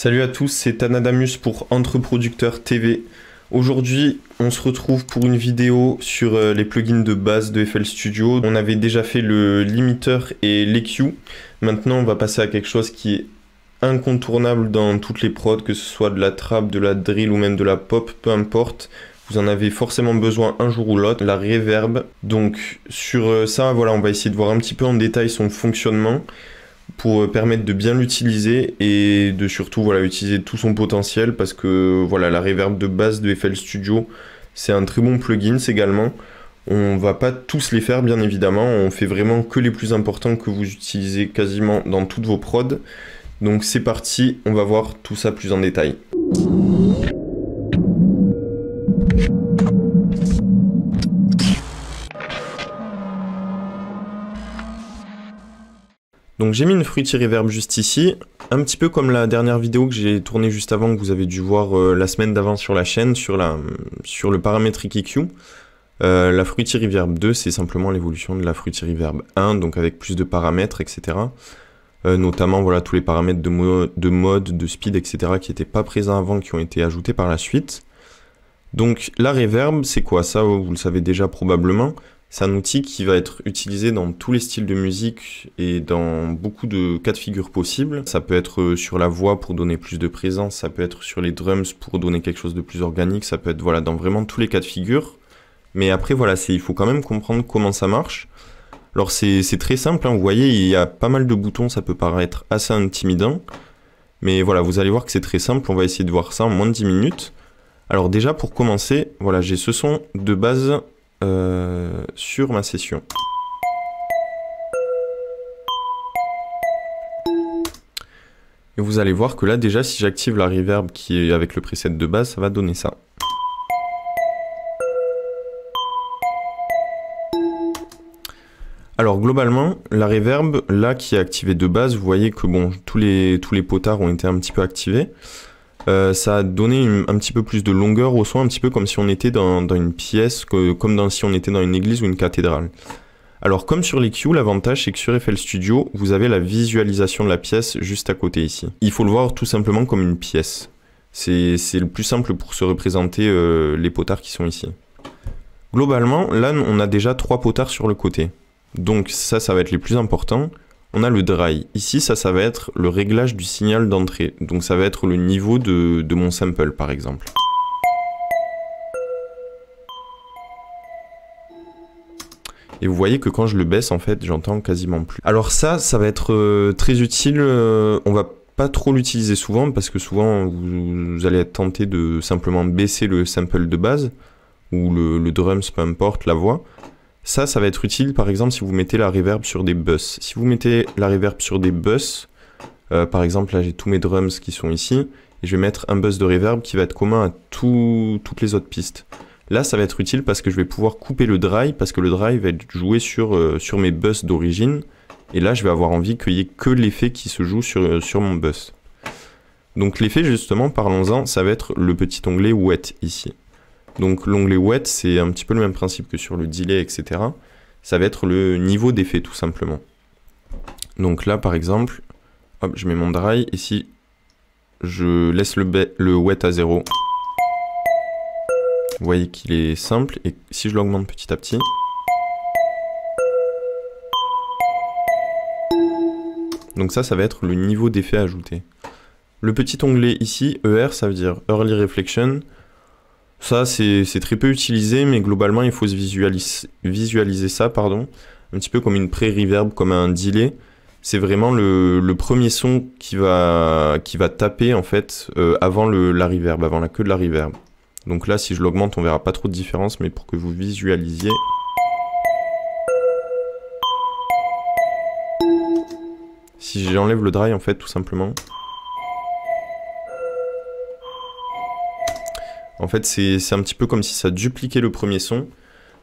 Salut à tous, c'est Anadamus pour Entreproducteur TV. Aujourd'hui, on se retrouve pour une vidéo sur euh, les plugins de base de FL Studio. On avait déjà fait le limiteur et l'EQ. Maintenant, on va passer à quelque chose qui est incontournable dans toutes les prods, que ce soit de la trap, de la drill ou même de la pop, peu importe. Vous en avez forcément besoin un jour ou l'autre, la reverb. Donc sur euh, ça, voilà, on va essayer de voir un petit peu en détail son fonctionnement pour euh, permettre de bien l'utiliser et de surtout voilà, utiliser tout son potentiel parce que voilà, la reverb de base de FL Studio, c'est un très bon plugin également. On va pas tous les faire bien évidemment, on fait vraiment que les plus importants que vous utilisez quasiment dans toutes vos prods. Donc c'est parti, on va voir tout ça plus en détail. Donc j'ai mis une Fruity Reverb juste ici, un petit peu comme la dernière vidéo que j'ai tournée juste avant, que vous avez dû voir euh, la semaine d'avant sur la chaîne, sur, le paramétrique EQ. Euh, la Fruity Reverb 2, c'est simplement l'évolution de la Fruity Reverb 1, donc avec plus de paramètres, etc. Euh, notamment voilà tous les paramètres de, de mode, de speed, etc. qui n'étaient pas présents avant, qui ont été ajoutés par la suite. Donc la reverb, c'est quoi ça Vous le savez déjà probablement. C'est un outil qui va être utilisé dans tous les styles de musique et dans beaucoup de cas de figure possibles. Ça peut être sur la voix pour donner plus de présence, ça peut être sur les drums pour donner quelque chose de plus organique, ça peut être voilà dans vraiment tous les cas de figure. Mais après voilà, il faut quand même comprendre comment ça marche. Alors c'est très simple, hein. vous voyez, il y a pas mal de boutons, ça peut paraître assez intimidant. Mais voilà, vous allez voir que c'est très simple, on va essayer de voir ça en moins de 10 minutes. Alors déjà pour commencer, voilà, j'ai ce son de base euh, sur ma session. Et vous allez voir que là déjà si j'active la reverb qui est avec le preset de base, ça va donner ça. Alors globalement, la reverb là qui est activée de base, vous voyez que bon, tous les, tous les potards ont été un petit peu activés. Euh, ça a donné un petit peu plus de longueur au son, un petit peu comme si on était dans, une pièce, comme si on était dans une église ou une cathédrale. Alors comme sur les Q, l'avantage c'est que sur FL Studio, vous avez la visualisation de la pièce juste à côté ici. Il faut le voir tout simplement comme une pièce. C'est le plus simple pour se représenter euh, les potards qui sont ici. Globalement, là on a déjà trois potards sur le côté. Donc ça, ça va être les plus importants on a le dry. Ici, ça, ça va être le réglage du signal d'entrée. Donc ça va être le niveau de, mon sample, par exemple. Et vous voyez que quand je le baisse, en fait, j'entends quasiment plus. Alors ça, ça va être euh, très utile. Euh, on va pas trop l'utiliser souvent parce que souvent, vous, allez être tenté de simplement baisser le sample de base ou le, le drums, peu importe, la voix. Ça, ça va être utile par exemple si vous mettez la reverb sur des bus. Si vous mettez la reverb sur des bus, euh, par exemple là j'ai tous mes drums qui sont ici, et je vais mettre un bus de reverb qui va être commun à toutes les autres pistes. Là, ça va être utile parce que je vais pouvoir couper le drive, parce que le drive va être joué sur, euh, sur mes bus d'origine. Et là, je vais avoir envie qu'il n'y ait que l'effet qui se joue sur, euh, sur mon bus. Donc l'effet, justement, parlons-en, ça va être le petit onglet Wet ici. Donc l'onglet wet, c'est un petit peu le même principe que sur le delay, etc. Ça va être le niveau d'effet tout simplement. Donc là, par exemple, hop, je mets mon dry ici je laisse le, le wet à 0, vous voyez qu'il est simple et si je l'augmente petit à petit, donc ça, ça va être le niveau d'effet ajouté. Le petit onglet ici, ER, ça veut dire Early Reflection, ça, c'est très peu utilisé, mais globalement, il faut visualiser, ça, pardon, un petit peu comme une pré-reverb, comme un delay. C'est vraiment le, premier son qui va, qui va taper, en fait, euh, avant la avant la queue de la reverb. Donc là, si je l'augmente, on verra pas trop de différence, mais pour que vous visualisiez... Si j'enlève le dry, en fait, tout simplement... En fait, c'est un petit peu comme si ça dupliquait le premier son.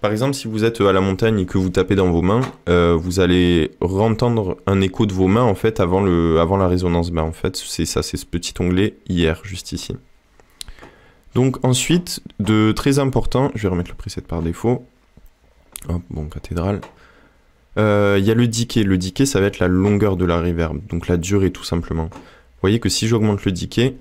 Par exemple, si vous êtes à la montagne et que vous tapez dans vos mains, euh, vous allez entendre un écho de vos mains en fait avant, le, avant la résonance. Bah, en fait, c'est ça, c'est ce petit onglet hier, juste ici. Donc ensuite, de très important, je vais remettre le preset par défaut. Hop, bon, cathédrale. Euh, il y a le decay. Le decay, ça va être la longueur de la reverb, donc la durée tout simplement. Vous voyez que si j'augmente le decay...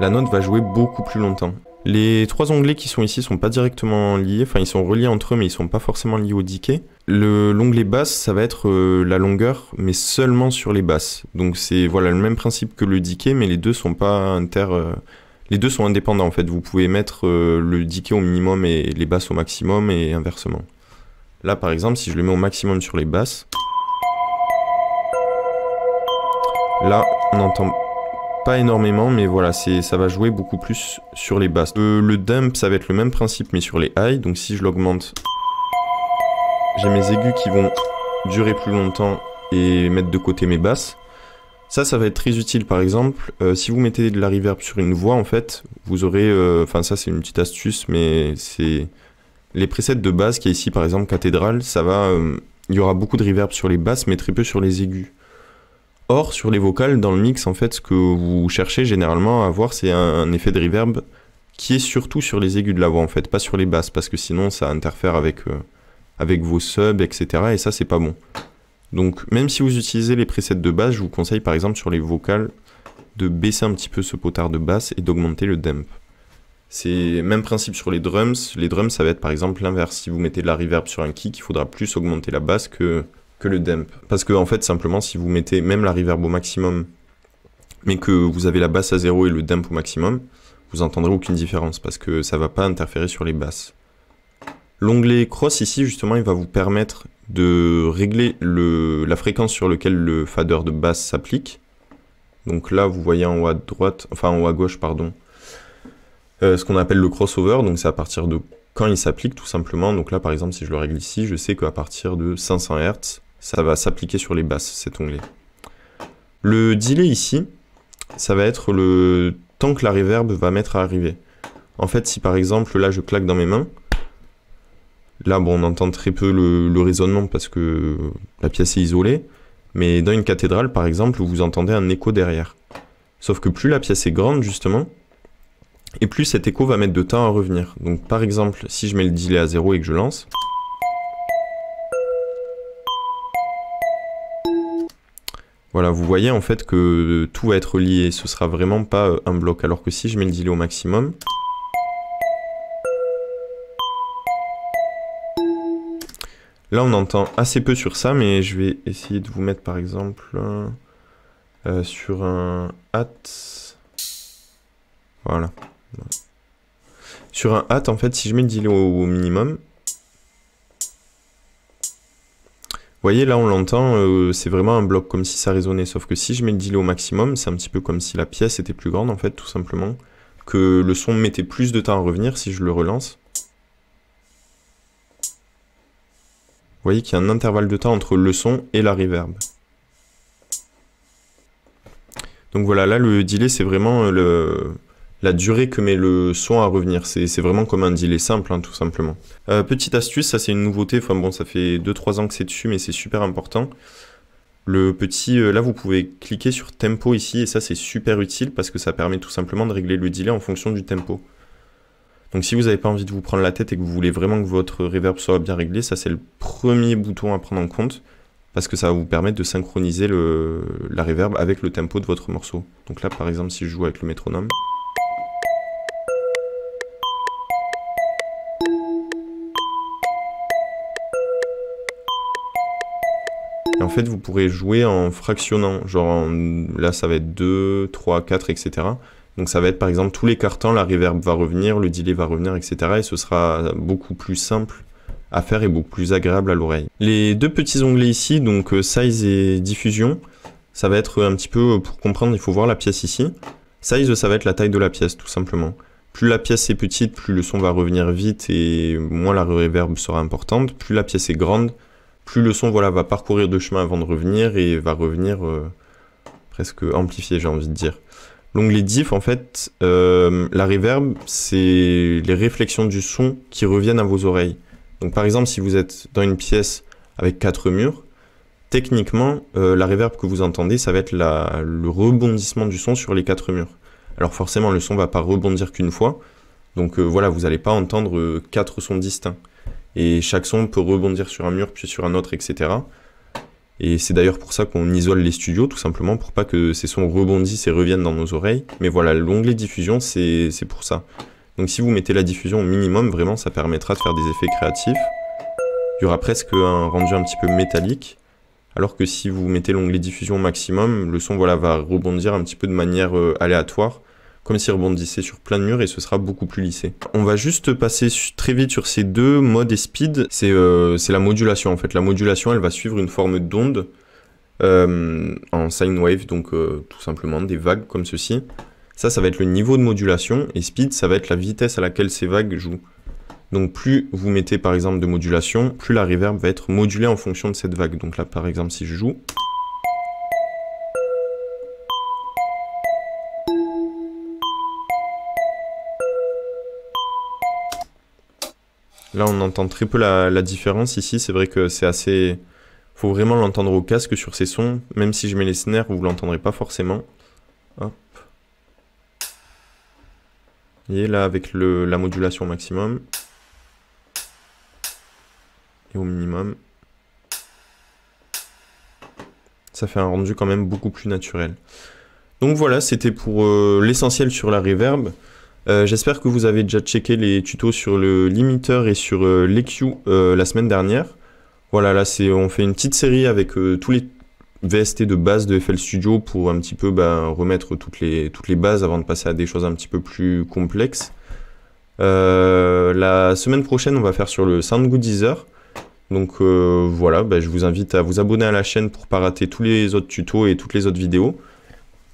la note va jouer beaucoup plus longtemps. Les trois onglets qui sont ici sont pas directement liés, enfin ils sont reliés entre eux mais ils sont pas forcément liés au diquet. L'onglet basse ça va être euh, la longueur mais seulement sur les basses. Donc c'est voilà le même principe que le diquet mais les deux sont pas inter... Euh, les deux sont indépendants en fait, vous pouvez mettre euh, le diquet au minimum et les basses au maximum et inversement. Là par exemple si je le mets au maximum sur les basses, là on entend pas énormément, mais voilà, ça va jouer beaucoup plus sur les basses. Euh, le dump, ça va être le même principe, mais sur les highs. Donc si je l'augmente, j'ai mes aigus qui vont durer plus longtemps et mettre de côté mes basses. Ça, ça va être très utile par exemple. Euh, si vous mettez de la reverb sur une voix, en fait, vous aurez. Euh, enfin, ça, c'est une petite astuce, mais c'est. Les presets de basse, qui a ici par exemple cathédrale, ça va. Il y aura beaucoup de reverb sur les basses, mais très peu sur les aigus. Or, sur les vocales, dans le mix, en fait, ce que vous cherchez généralement à avoir, c'est un, effet de reverb qui est surtout sur les aigus de la voix, en fait, pas sur les basses, parce que sinon, ça interfère avec, euh, avec vos subs, etc. Et ça, c'est pas bon. Donc, même si vous utilisez les presets de basse, je vous conseille, par exemple, sur les vocales, de baisser un petit peu ce potard de basse et d'augmenter le damp. C'est même principe sur les drums. Les drums, ça va être par exemple l'inverse. Si vous mettez de la reverb sur un kick, il faudra plus augmenter la basse que que le damp Parce que en fait, simplement, si vous mettez même la reverb au maximum, mais que vous avez la basse à zéro et le dump au maximum, vous entendrez aucune différence parce que ça va pas interférer sur les basses. L'onglet cross ici, justement, il va vous permettre de régler le, la fréquence sur laquelle le fader de basse s'applique. Donc là, vous voyez en haut à droite, enfin en haut à gauche, pardon, euh, ce qu'on appelle le crossover. Donc c'est à partir de quand il s'applique, tout simplement. Donc là, par exemple, si je le règle ici, je sais qu'à partir de 500 Hz, ça va s'appliquer sur les basses, cet onglet. Le delay ici, ça va être le temps que la reverb va mettre à arriver. En fait, si par exemple, là, je claque dans mes mains, là, bon, on entend très peu le, raisonnement parce que la pièce est isolée, mais dans une cathédrale, par exemple, vous entendez un écho derrière. Sauf que plus la pièce est grande, justement, et plus cet écho va mettre de temps à revenir. Donc par exemple, si je mets le delay à 0 et que je lance, Voilà, vous voyez en fait que euh, tout va être lié, ce sera vraiment pas euh, un bloc. Alors que si je mets le delay au maximum, Là, on entend assez peu sur ça, mais je vais essayer de vous mettre par exemple euh, sur un hat. Voilà. Sur un hat, en fait, si je mets le delay au minimum, Vous voyez, là on l'entend, euh, c'est vraiment un bloc comme si ça résonnait, sauf que si je mets le delay au maximum, c'est un petit peu comme si la pièce était plus grande en fait, tout simplement, que le son mettait plus de temps à revenir si je le relance. Vous voyez qu'il y a un intervalle de temps entre le son et la reverb. Donc voilà, là le delay c'est vraiment le, la durée que met le son à revenir. C'est vraiment comme un delay simple, hein, tout simplement. Euh, petite astuce, ça c'est une nouveauté, enfin bon, ça fait 2-3 ans que c'est dessus, mais c'est super important. Le petit, euh, là vous pouvez cliquer sur tempo ici, et ça c'est super utile parce que ça permet tout simplement de régler le delay en fonction du tempo. Donc si vous n'avez pas envie de vous prendre la tête et que vous voulez vraiment que votre reverb soit bien réglé, ça c'est le premier bouton à prendre en compte parce que ça va vous permettre de synchroniser la reverb avec le tempo de votre morceau. Donc là par exemple si je joue avec le métronome... En fait, vous pourrez jouer en fractionnant. Genre, là, ça va être 2, 3, 4, etc. Donc ça va être par exemple tous les cartons, la reverb va revenir, le delay va revenir, etc. Et ce sera beaucoup plus simple à faire et beaucoup plus agréable à l'oreille. Les deux petits onglets ici, donc euh, size et diffusion, ça va être un petit peu, euh, pour comprendre, il faut voir la pièce ici. Size, ça va être la taille de la pièce, tout simplement. Plus la pièce est petite, plus le son va revenir vite et moins la reverb sera importante. Plus la pièce est grande, plus le son voilà, va parcourir de chemin avant de revenir et va revenir euh, presque amplifié, j'ai envie de dire. les diff, en fait, euh, la reverb, c'est les réflexions du son qui reviennent à vos oreilles. Donc par exemple, si vous êtes dans une pièce avec quatre murs, techniquement, euh, la reverb que vous entendez, ça va être le rebondissement du son sur les quatre murs. Alors forcément, le son ne va pas rebondir qu'une fois, donc voilà, vous n'allez pas entendre quatre sons distincts et chaque son peut rebondir sur un mur puis sur un autre, etc. Et c'est d'ailleurs pour ça qu'on isole les studios, tout simplement pour pas que ces sons rebondissent et reviennent dans nos oreilles. Mais voilà, l'onglet diffusion, c'est pour ça. Donc si vous mettez la diffusion au minimum, vraiment, ça permettra de faire des effets créatifs. Il y aura presque un rendu un petit peu métallique. Alors que si vous mettez l'onglet diffusion au maximum, le son voilà, va rebondir un petit peu de manière euh, aléatoire comme s'il rebondissait sur plein de murs et ce sera beaucoup plus lissé. On va juste passer très vite sur ces deux, modes et speed. Euh, c'est la modulation en fait. La modulation, elle va suivre une forme d'onde euh, en sine wave, donc euh, tout simplement des vagues comme ceci. Ça, ça va être le niveau de modulation et speed, ça va être la vitesse à laquelle ces vagues jouent. Donc plus vous mettez par exemple de modulation, plus la reverb va être modulée en fonction de cette vague. Donc là par exemple si je joue, Là, on entend très peu la, différence ici. C'est vrai que c'est assez. Faut vraiment l'entendre au casque sur ces sons. Même si je mets les snares, vous l'entendrez pas forcément. Hop. Et là, avec la modulation maximum. Et au minimum. Ça fait un rendu quand même beaucoup plus naturel. Donc voilà, c'était pour euh, l'essentiel sur la reverb. Euh, j'espère que vous avez déjà checké les tutos sur le limiteur et sur euh, l'EQ euh, la semaine dernière. Voilà, là on fait une petite série avec tous les VST de base de FL Studio pour un petit peu ben, remettre toutes les, toutes les bases avant de passer à des choses un petit peu plus complexes. la semaine prochaine, on va faire sur le Soundgoodizer. Donc voilà, ben, je vous invite à vous abonner à la chaîne pour ne pas rater tous les autres tutos et toutes les autres vidéos.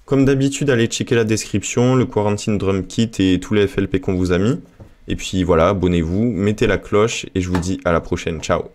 Comme d'habitude, allez checker la description, le Quarantine Drum Kit et tous les FLP qu'on vous a mis. Et puis voilà, abonnez-vous, mettez la cloche et je vous dis à la prochaine. Ciao